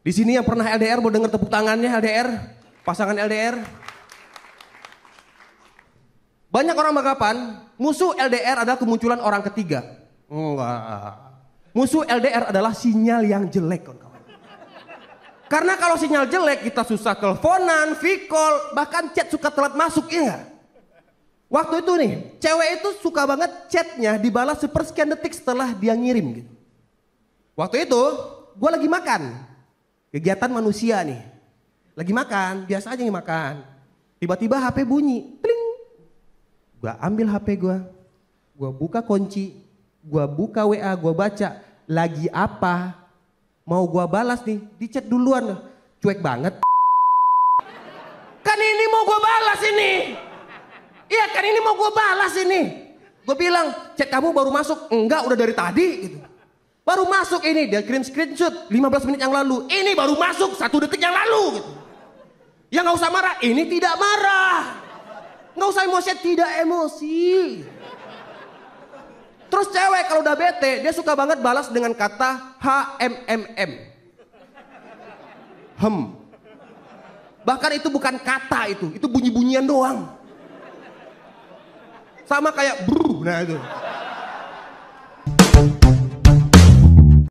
Di sini yang pernah LDR mau dengar tepuk tangannya LDR, pasangan LDR. Banyak orang mengatakan musuh LDR adalah kemunculan orang ketiga. Enggak. Musuh LDR adalah sinyal yang jelek kawan-kawan. Karena kalau sinyal jelek kita susah teleponan, vcall bahkan chat suka telat masuk, iya Waktu itu nih, cewek itu suka banget chatnya dibalas sepersekian detik setelah dia ngirim gitu. Waktu itu, gue lagi makan. Kegiatan manusia nih. Lagi makan, biasa aja nih makan. Tiba-tiba HP bunyi, tling. Gua ambil HP gua. Gua buka kunci, gua buka WA, gua baca lagi apa? Mau gua balas nih, dicet duluan. Cuek banget. Kan ini mau gua balas ini. Iya kan ini mau gua balas ini. Gue bilang, chat kamu baru masuk. Enggak, udah dari tadi gitu. Baru masuk ini, dia kirim screenshot 15 menit yang lalu. Ini baru masuk satu detik yang lalu. Gitu. Ya nggak usah marah, ini tidak marah. Nggak usah emosi, tidak emosi. Terus cewek kalau udah bete, dia suka banget balas dengan kata HMMM. Hem. Bahkan itu bukan kata itu, itu bunyi-bunyian doang. Sama kayak bru, nah itu.